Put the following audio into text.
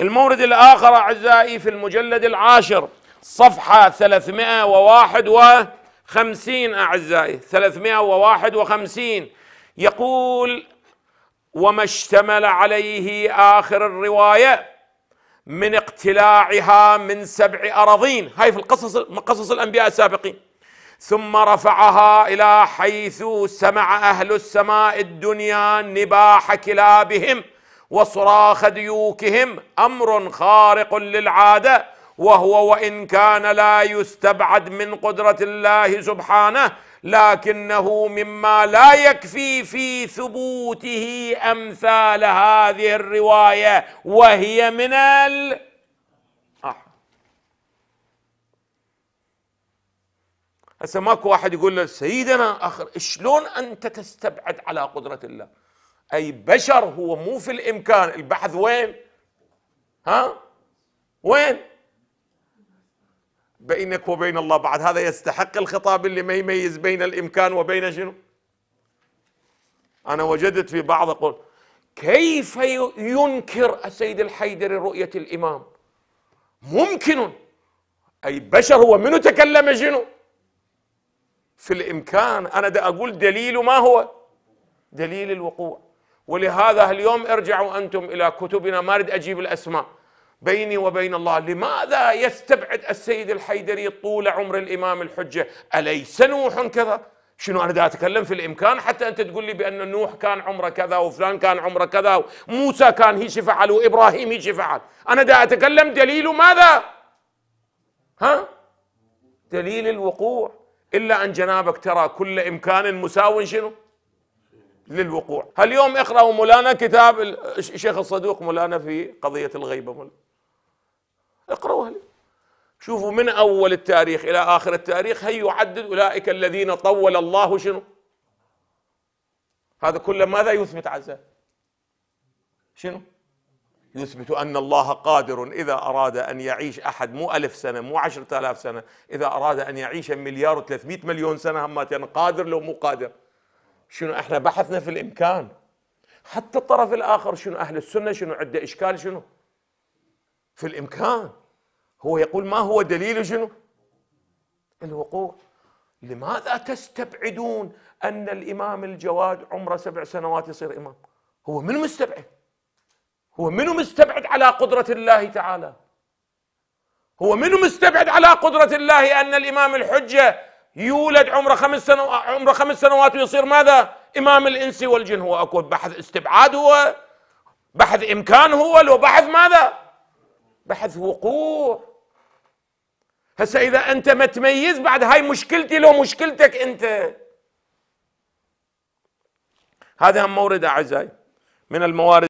المورد الآخر أعزائي في المجلد العاشر صفحة 351 أعزائي 351 يقول وما اشتمل عليه آخر الرواية من اقتلاعها من سبع أراضين هاي في القصص قصص الأنبياء السابقين ثم رفعها إلى حيث سمع أهل السماء الدنيا نباح كلابهم وصراخ ديوكهم امر خارق للعاده وهو وان كان لا يستبعد من قدره الله سبحانه لكنه مما لا يكفي في ثبوته امثال هذه الروايه وهي من ال آه. هسه ماكو واحد يقول له سيدنا اخر شلون انت تستبعد على قدره الله أي بشر هو مو في الإمكان البحث وين ها وين بينك وبين الله بعد هذا يستحق الخطاب اللي ما يميز بين الإمكان وبين شنو أنا وجدت في بعض قول كيف ينكر السيد الحيدري رؤية الإمام ممكن أي بشر هو منو تكلم شنو في الإمكان أنا دا أقول دليل ما هو دليل الوقوع ولهذا اليوم ارجعوا أنتم إلى كتبنا ما أريد أجيب الأسماء بيني وبين الله لماذا يستبعد السيد الحيدري طول عمر الإمام الحجة أليس نوح كذا شنو أنا دا أتكلم في الإمكان حتى أنت تقول لي بأن نوح كان عمره كذا وفلان كان عمره كذا وموسى كان هيش فعل وإبراهيم هيش فعل أنا دا أتكلم دليل ماذا ها دليل الوقوع إلا أن جنابك ترى كل إمكان مساو شنو للوقوع يوم اقرأوا مولانا كتاب الشيخ الصدوق مولانا في قضية الغيبة اقرأوا اقرأوها شوفوا من أول التاريخ إلى آخر التاريخ هي يعدد أولئك الذين طول الله شنو هذا كله ماذا يثبت عز شنو يثبت أن الله قادر إذا أراد أن يعيش أحد مو ألف سنة مو عشرة آلاف سنة إذا أراد أن يعيش مليار وثلاثمائة مليون سنة هم قادر لو مو قادر شنو احنا بحثنا في الامكان حتى الطرف الاخر شنو اهل السنه شنو عنده اشكال شنو في الامكان هو يقول ما هو دليل شنو الوقوع لماذا تستبعدون ان الامام الجواد عمره سبع سنوات يصير امام هو من مستبعد هو منو مستبعد على قدره الله تعالى هو منو مستبعد على قدره الله ان الامام الحجه يولد عمره خمس سنوات عمره خمس سنوات ويصير ماذا؟ امام الانس والجن هو اكو بحث استبعاد هو بحث امكان هو لو بحث ماذا؟ بحث وقوع هسه اذا انت ما تميز بعد هاي مشكلتي لو مشكلتك انت هذا هم مورد اعزائي من الموارد